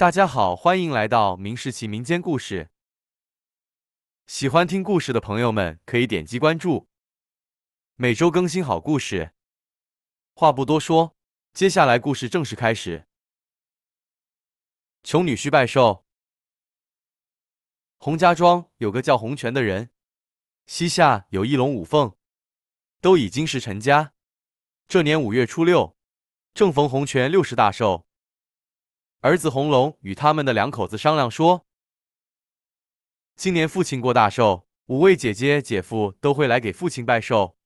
大家好，欢迎来到明世奇民间故事。喜欢听故事的朋友们可以点击关注，每周更新好故事。话不多说，接下来故事正式开始。穷女婿拜寿。洪家庄有个叫洪泉的人，膝下有一龙五凤，都已经是陈家。这年五月初六，正逢洪泉六十大寿。儿子红龙与他们的两口子商量说：“今年父亲过大寿，五位姐姐姐夫都会来给父亲拜寿。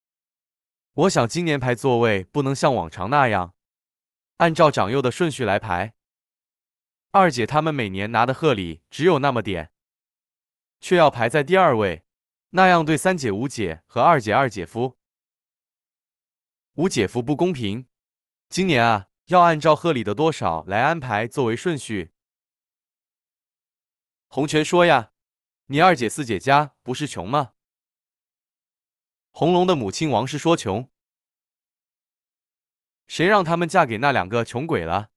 我想今年排座位不能像往常那样，按照长幼的顺序来排。二姐他们每年拿的贺礼只有那么点，却要排在第二位，那样对三姐、五姐和二姐、二姐夫、五姐夫不公平。今年啊。”要按照贺礼的多少来安排座位顺序。洪全说：“呀，你二姐四姐家不是穷吗？”红龙的母亲王氏说：“穷，谁让他们嫁给那两个穷鬼了？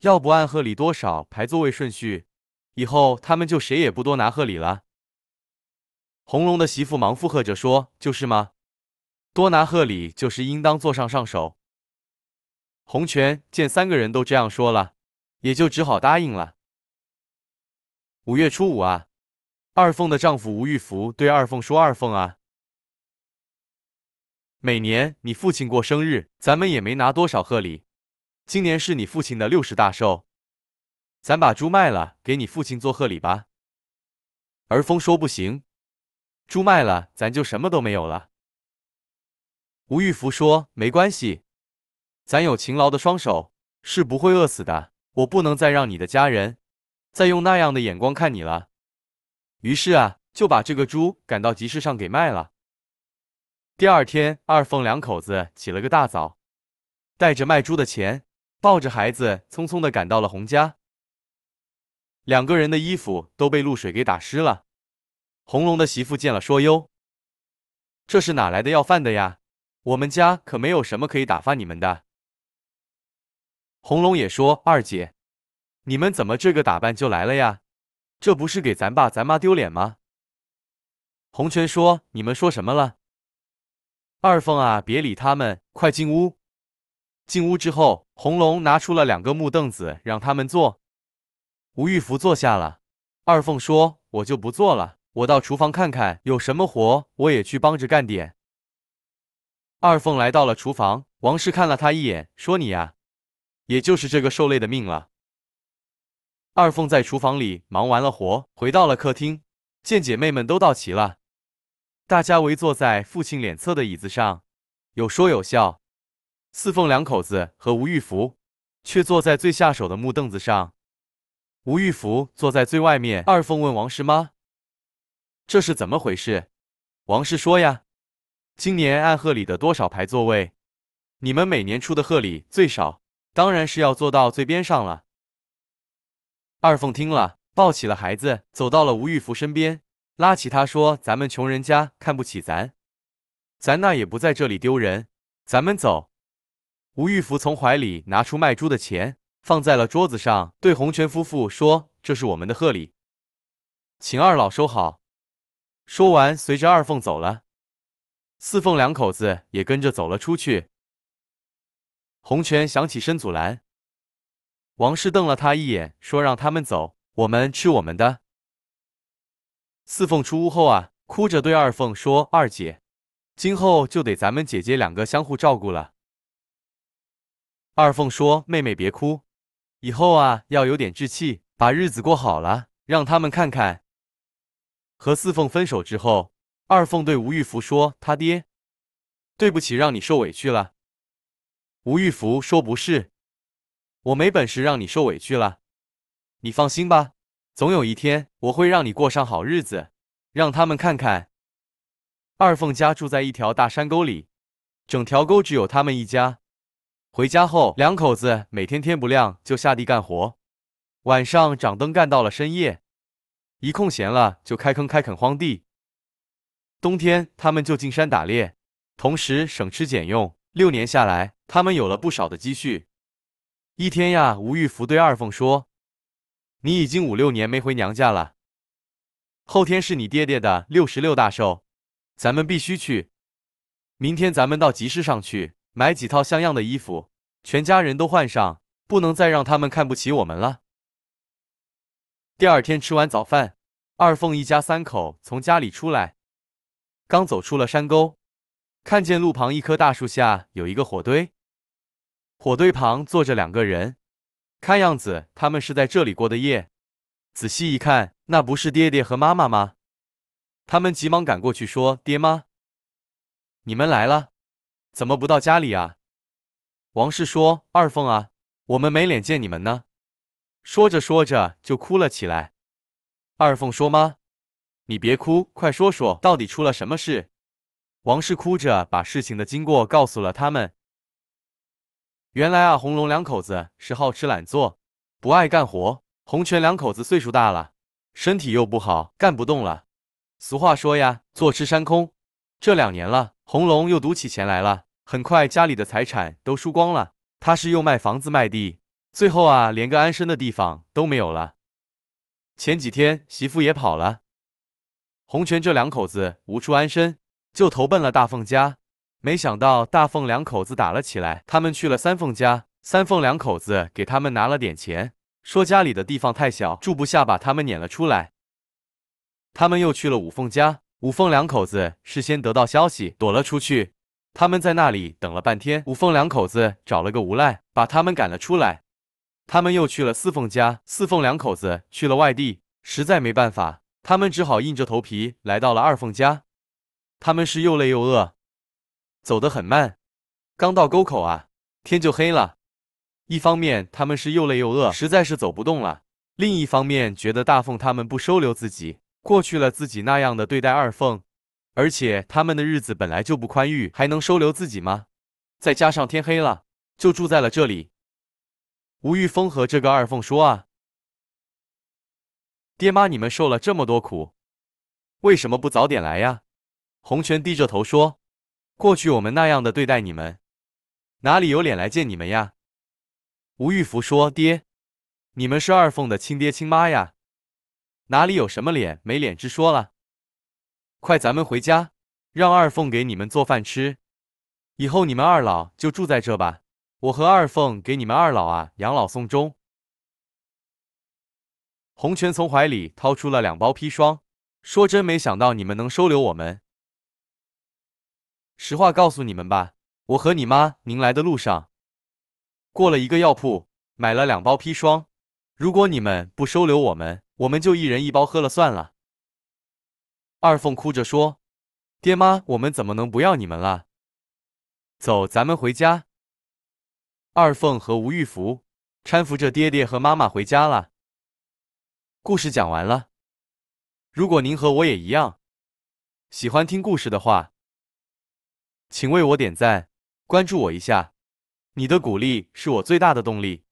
要不按贺礼多少排座位顺序，以后他们就谁也不多拿贺礼了。”红龙的媳妇忙附和着说：“就是嘛，多拿贺礼就是应当坐上上手。”洪泉见三个人都这样说了，也就只好答应了。五月初五啊，二凤的丈夫吴玉福对二凤说：“二凤啊，每年你父亲过生日，咱们也没拿多少贺礼，今年是你父亲的六十大寿，咱把猪卖了，给你父亲做贺礼吧。”而峰说：“不行，猪卖了，咱就什么都没有了。”吴玉福说：“没关系。”咱有勤劳的双手，是不会饿死的。我不能再让你的家人再用那样的眼光看你了。于是啊，就把这个猪赶到集市上给卖了。第二天，二凤两口子起了个大早，带着卖猪的钱，抱着孩子，匆匆的赶到了洪家。两个人的衣服都被露水给打湿了。红龙的媳妇见了，说：“哟，这是哪来的要饭的呀？我们家可没有什么可以打发你们的。”红龙也说：“二姐，你们怎么这个打扮就来了呀？这不是给咱爸咱妈丢脸吗？”红泉说：“你们说什么了？”二凤啊，别理他们，快进屋。进屋之后，红龙拿出了两个木凳子让他们坐。吴玉福坐下了，二凤说：“我就不坐了，我到厨房看看有什么活，我也去帮着干点。”二凤来到了厨房，王氏看了他一眼，说：“你呀。”也就是这个受累的命了。二凤在厨房里忙完了活，回到了客厅，见姐妹们都到齐了，大家围坐在父亲脸侧的椅子上，有说有笑。四凤两口子和吴玉福却坐在最下手的木凳子上，吴玉福坐在最外面。二凤问王氏妈：“这是怎么回事？”王氏说：“呀，今年按贺礼的多少排座位，你们每年出的贺礼最少。”当然是要坐到最边上了。二凤听了，抱起了孩子，走到了吴玉福身边，拉起他说：“咱们穷人家看不起咱，咱那也不在这里丢人。咱们走。”吴玉福从怀里拿出卖猪的钱，放在了桌子上，对洪泉夫妇说：“这是我们的贺礼，请二老收好。”说完，随着二凤走了。四凤两口子也跟着走了出去。洪拳想起身阻拦，王氏瞪了他一眼，说：“让他们走，我们吃我们的。”四凤出屋后啊，哭着对二凤说：“二姐，今后就得咱们姐姐两个相互照顾了。”二凤说：“妹妹别哭，以后啊要有点志气，把日子过好了，让他们看看。”和四凤分手之后，二凤对吴玉福说：“他爹，对不起，让你受委屈了。”吴玉福说：“不是，我没本事让你受委屈了。你放心吧，总有一天我会让你过上好日子，让他们看看。”二凤家住在一条大山沟里，整条沟只有他们一家。回家后，两口子每天天不亮就下地干活，晚上掌灯干到了深夜。一空闲了就开坑开垦荒地。冬天他们就进山打猎，同时省吃俭用。六年下来。他们有了不少的积蓄。一天呀，吴玉福对二凤说：“你已经五六年没回娘家了。后天是你爹爹的六十六大寿，咱们必须去。明天咱们到集市上去买几套像样的衣服，全家人都换上，不能再让他们看不起我们了。”第二天吃完早饭，二凤一家三口从家里出来，刚走出了山沟，看见路旁一棵大树下有一个火堆。火堆旁坐着两个人，看样子他们是在这里过的夜。仔细一看，那不是爹爹和妈妈吗？他们急忙赶过去说：“爹妈，你们来了，怎么不到家里啊？”王氏说：“二凤啊，我们没脸见你们呢。”说着说着就哭了起来。二凤说：“妈，你别哭，快说说到底出了什么事。”王氏哭着把事情的经过告诉了他们。原来啊，红龙两口子是好吃懒做，不爱干活。红泉两口子岁数大了，身体又不好，干不动了。俗话说呀，坐吃山空。这两年了，红龙又赌起钱来了，很快家里的财产都输光了。他是又卖房子卖地，最后啊，连个安身的地方都没有了。前几天媳妇也跑了，红泉这两口子无处安身，就投奔了大凤家。没想到大凤两口子打了起来，他们去了三凤家，三凤两口子给他们拿了点钱，说家里的地方太小，住不下，把他们撵了出来。他们又去了五凤家，五凤两口子事先得到消息，躲了出去。他们在那里等了半天，五凤两口子找了个无赖，把他们赶了出来。他们又去了四凤家，四凤两口子去了外地，实在没办法，他们只好硬着头皮来到了二凤家。他们是又累又饿。走得很慢，刚到沟口啊，天就黑了。一方面他们是又累又饿，实在是走不动了；另一方面觉得大凤他们不收留自己，过去了自己那样的对待二凤，而且他们的日子本来就不宽裕，还能收留自己吗？再加上天黑了，就住在了这里。吴玉峰和这个二凤说啊：“爹妈你们受了这么多苦，为什么不早点来呀？”洪泉低着头说。过去我们那样的对待你们，哪里有脸来见你们呀？吴玉福说：“爹，你们是二凤的亲爹亲妈呀，哪里有什么脸没脸，之说了。快，咱们回家，让二凤给你们做饭吃。以后你们二老就住在这吧，我和二凤给你们二老啊养老送终。”洪泉从怀里掏出了两包砒霜，说：“真没想到你们能收留我们。”实话告诉你们吧，我和你妈，您来的路上，过了一个药铺，买了两包砒霜。如果你们不收留我们，我们就一人一包喝了算了。二凤哭着说：“爹妈，我们怎么能不要你们了？”走，咱们回家。二凤和吴玉福搀扶着爹爹和妈妈回家了。故事讲完了。如果您和我也一样，喜欢听故事的话。请为我点赞，关注我一下，你的鼓励是我最大的动力。